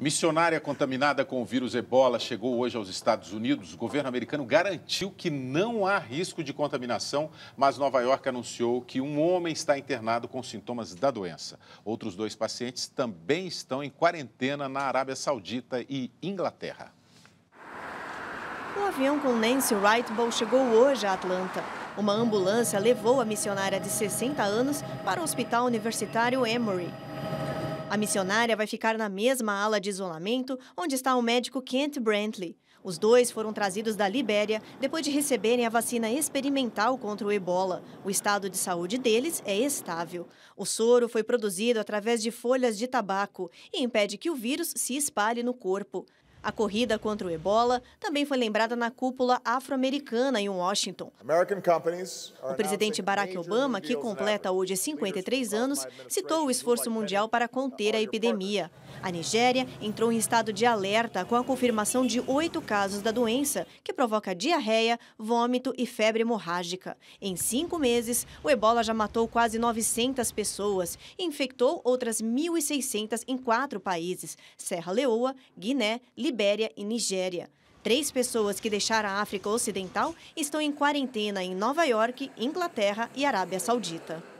Missionária contaminada com o vírus ebola chegou hoje aos Estados Unidos. O governo americano garantiu que não há risco de contaminação, mas Nova York anunciou que um homem está internado com sintomas da doença. Outros dois pacientes também estão em quarentena na Arábia Saudita e Inglaterra. O avião com Nancy Wrightbull chegou hoje a Atlanta. Uma ambulância levou a missionária de 60 anos para o Hospital Universitário Emory. A missionária vai ficar na mesma ala de isolamento onde está o médico Kent Brantley. Os dois foram trazidos da Libéria depois de receberem a vacina experimental contra o ebola. O estado de saúde deles é estável. O soro foi produzido através de folhas de tabaco e impede que o vírus se espalhe no corpo. A corrida contra o ebola também foi lembrada na cúpula afro-americana em Washington. O presidente Barack Obama, que completa hoje 53 anos, citou o esforço mundial para conter a epidemia. A Nigéria entrou em estado de alerta com a confirmação de oito casos da doença, que provoca diarreia, vômito e febre hemorrágica. Em cinco meses, o ebola já matou quase 900 pessoas e infectou outras 1.600 em quatro países: Serra Leoa, Guiné, Libéria Libéria e Nigéria. Três pessoas que deixaram a África Ocidental estão em quarentena em Nova York, Inglaterra e Arábia Saudita.